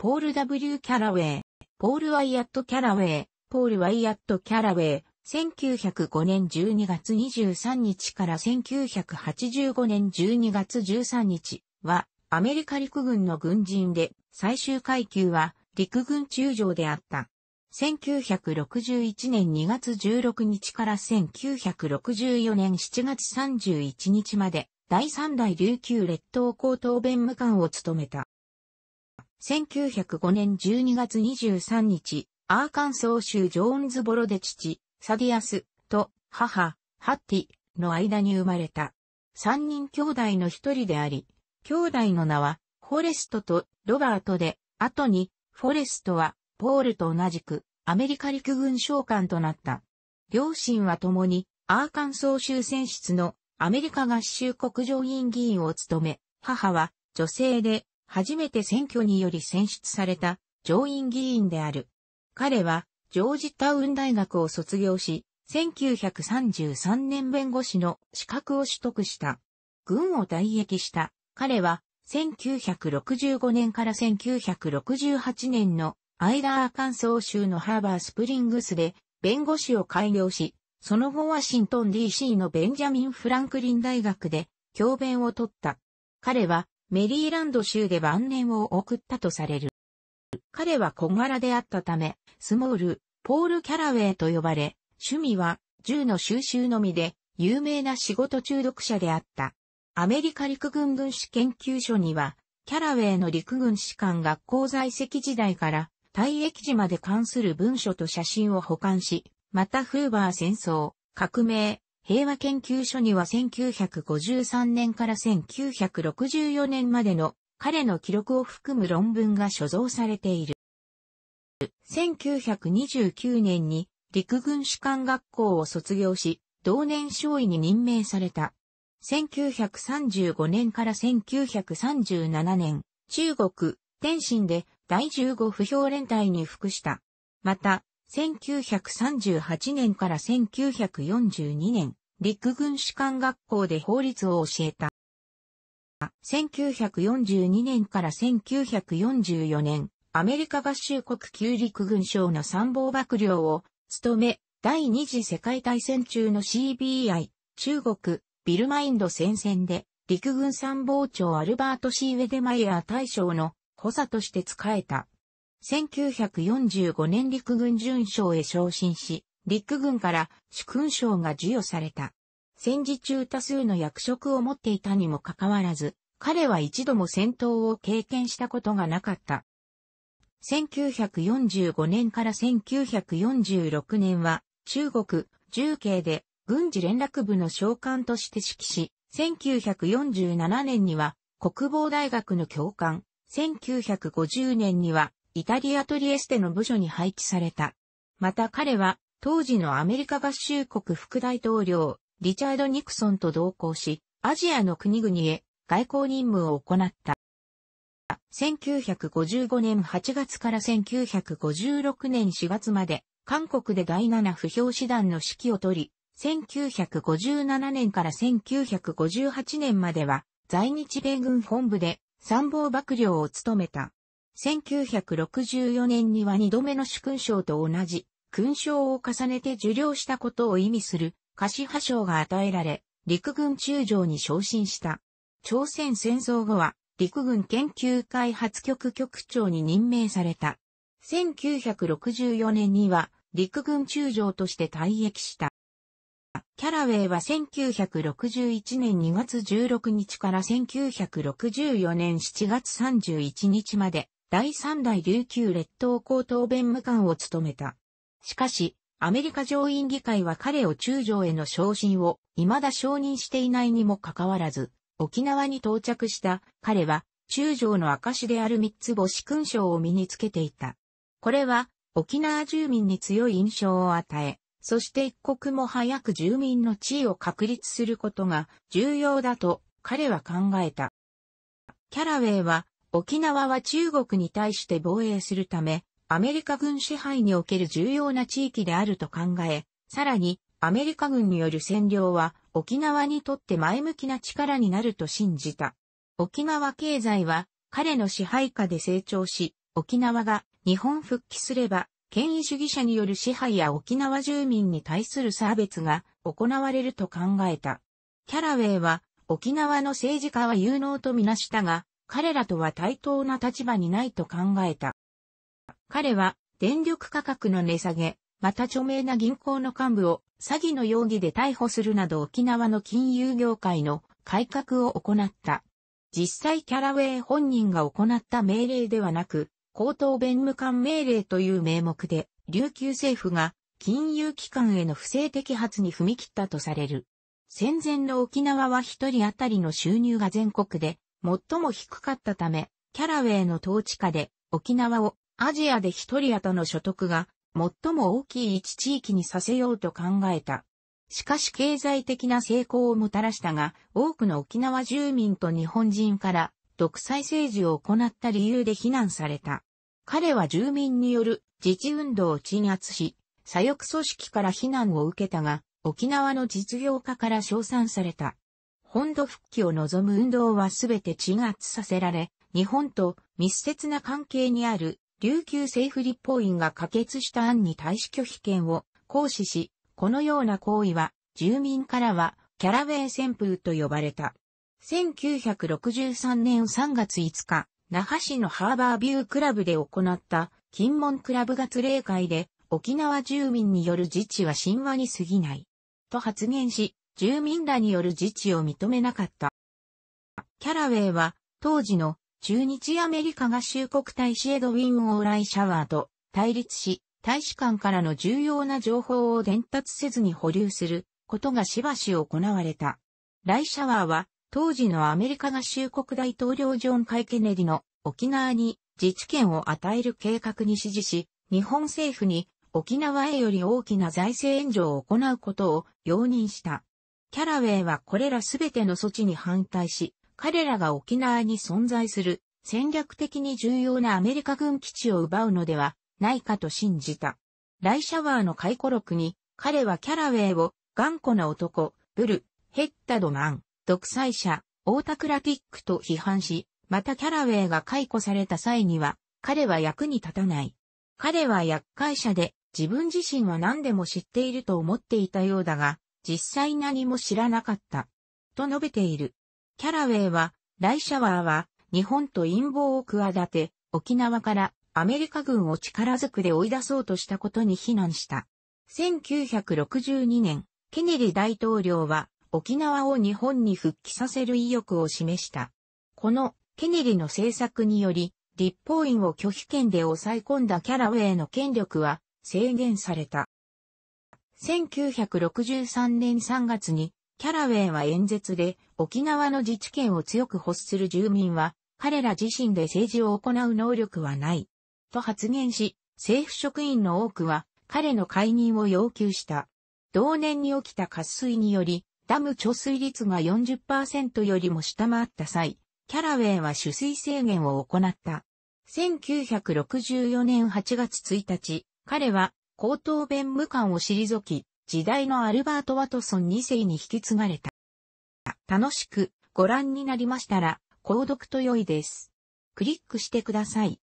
ポール W. キャラウェイ、ポール・ワイアット・キャラウェイ、ポール・ワイアット・キャラウェイ、1905年12月23日から1985年12月13日は、アメリカ陸軍の軍人で、最終階級は陸軍中将であった。1961年2月16日から1964年7月31日まで、第3代琉球列島高等弁務官を務めた。1905年12月23日、アーカンソー州ジョーンズボロで父、サディアスと母、ハッティの間に生まれた。三人兄弟の一人であり、兄弟の名は、フォレストとロバートで、後に、フォレストは、ポールと同じく、アメリカ陸軍将官となった。両親は共に、アーカンソー州選出のアメリカ合衆国上院議員を務め、母は女性で初めて選挙により選出された上院議員である。彼はジョージタウン大学を卒業し、1933年弁護士の資格を取得した。軍を退役した。彼は1965年から1968年のアイラーカンソー州のハーバースプリングスで弁護士を開業し、その後ワシントン DC のベンジャミン・フランクリン大学で教鞭を取った。彼はメリーランド州で晩年を送ったとされる。彼は小柄であったため、スモール、ポール・キャラウェイと呼ばれ、趣味は銃の収集のみで有名な仕事中毒者であった。アメリカ陸軍軍師研究所には、キャラウェイの陸軍士官学校在籍時代から、退役時まで関する文書と写真を保管し、またフーバー戦争、革命、平和研究所には1953年から1964年までの彼の記録を含む論文が所蔵されている。1929年に陸軍士官学校を卒業し、同年少尉に任命された。1935年から1937年、中国、天津で第15不評連隊に服した。また、1938年から1942年、陸軍士官学校で法律を教えた。1942年から1944年、アメリカ合衆国旧陸軍省の参謀幕僚を務め、第二次世界大戦中の CBI、中国、ビルマインド戦線で、陸軍参謀長アルバート・シー・ウェデマイヤー大将の補佐として仕えた。1945年陸軍巡将へ昇進し、陸軍から主勲章が授与された。戦時中多数の役職を持っていたにもかかわらず、彼は一度も戦闘を経験したことがなかった。1945年から1946年は中国、重慶で軍事連絡部の将官として指揮し、1947年には国防大学の教官、1950年にはイタリアトリエステの部署に配置された。また彼は当時のアメリカ合衆国副大統領、リチャード・ニクソンと同行し、アジアの国々へ外交任務を行った。1955年8月から1956年4月まで、韓国で第7不評師団の指揮を取り、1957年から1958年までは、在日米軍本部で参謀幕僚を務めた。1964年には2度目の主勲章と同じ勲章を重ねて受領したことを意味する、視破章が与えられ、陸軍中将に昇進した。朝鮮戦争後は、陸軍研究開発局局長に任命された。1964年には、陸軍中将として退役した。キャラウェイは1961年2月16日から1964年7月31日まで第3代琉球列島高等弁務官を務めた。しかし、アメリカ上院議会は彼を中将への昇進を未だ承認していないにもかかわらず、沖縄に到着した彼は中将の証である三つ星勲章を身につけていた。これは沖縄住民に強い印象を与え、そして一刻も早く住民の地位を確立することが重要だと彼は考えた。キャラウェイは沖縄は中国に対して防衛するためアメリカ軍支配における重要な地域であると考え、さらにアメリカ軍による占領は沖縄にとって前向きな力になると信じた。沖縄経済は彼の支配下で成長し、沖縄が日本復帰すれば、権威主義者による支配や沖縄住民に対する差別が行われると考えた。キャラウェイは沖縄の政治家は有能とみなしたが、彼らとは対等な立場にないと考えた。彼は電力価格の値下げ、また著名な銀行の幹部を詐欺の容疑で逮捕するなど沖縄の金融業界の改革を行った。実際キャラウェイ本人が行った命令ではなく、高等弁務官命令という名目で、琉球政府が金融機関への不正摘発に踏み切ったとされる。戦前の沖縄は一人当たりの収入が全国で最も低かったため、キャラウェイの統治下で沖縄をアジアで一人当たの所得が最も大きい一地域にさせようと考えた。しかし経済的な成功をもたらしたが、多くの沖縄住民と日本人から独裁政治を行った理由で非難された。彼は住民による自治運動を鎮圧し、左翼組織から非難を受けたが、沖縄の実業家から称賛された。本土復帰を望む運動はすべて鎮圧させられ、日本と密接な関係にある琉球政府立法院が可決した案に対し拒否権を行使し、このような行為は住民からはキャラウェイ旋風と呼ばれた。1963年3月5日、那覇市のハーバービュークラブで行った金門クラブ月例会で沖縄住民による自治は神話に過ぎない。と発言し、住民らによる自治を認めなかった。キャラウェイは当時の中日アメリカ合衆国大使エドウィン・オーライ・シャワーと対立し、大使館からの重要な情報を伝達せずに保留することがしばし行われた。ライ・シャワーは、当時のアメリカ合衆国大統領ジョン・カイ・ケネディの沖縄に自治権を与える計画に支持し、日本政府に沖縄へより大きな財政援助を行うことを容認した。キャラウェイはこれらすべての措置に反対し、彼らが沖縄に存在する戦略的に重要なアメリカ軍基地を奪うのではないかと信じた。ライシャワーの回顧録に、彼はキャラウェイを頑固な男、ブル、ヘッタドマン、独裁者、オータクラティックと批判し、またキャラウェイが解雇された際には、彼は役に立たない。彼は厄介者で、自分自身は何でも知っていると思っていたようだが、実際何も知らなかった。と述べている。キャラウェイは、ライシャワーは、日本と陰謀を企て、沖縄からアメリカ軍を力ずくで追い出そうとしたことに非難した。1962年、ケネディ大統領は沖縄を日本に復帰させる意欲を示した。このケネディの政策により、立法院を拒否権で抑え込んだキャラウェイの権力は制限された。1963年3月にキャラウェイは演説で沖縄の自治権を強く欲する住民は彼ら自身で政治を行う能力はない。と発言し、政府職員の多くは彼の解任を要求した。同年に起きた渇水により、ダム貯水率が40%よりも下回った際、キャラウェイは取水制限を行った。1964年8月1日、彼は高等弁務官を退き、時代のアルバート・ワトソン2世に引き継がれた。楽しくご覧になりましたら、購読と良いです。クリックしてください。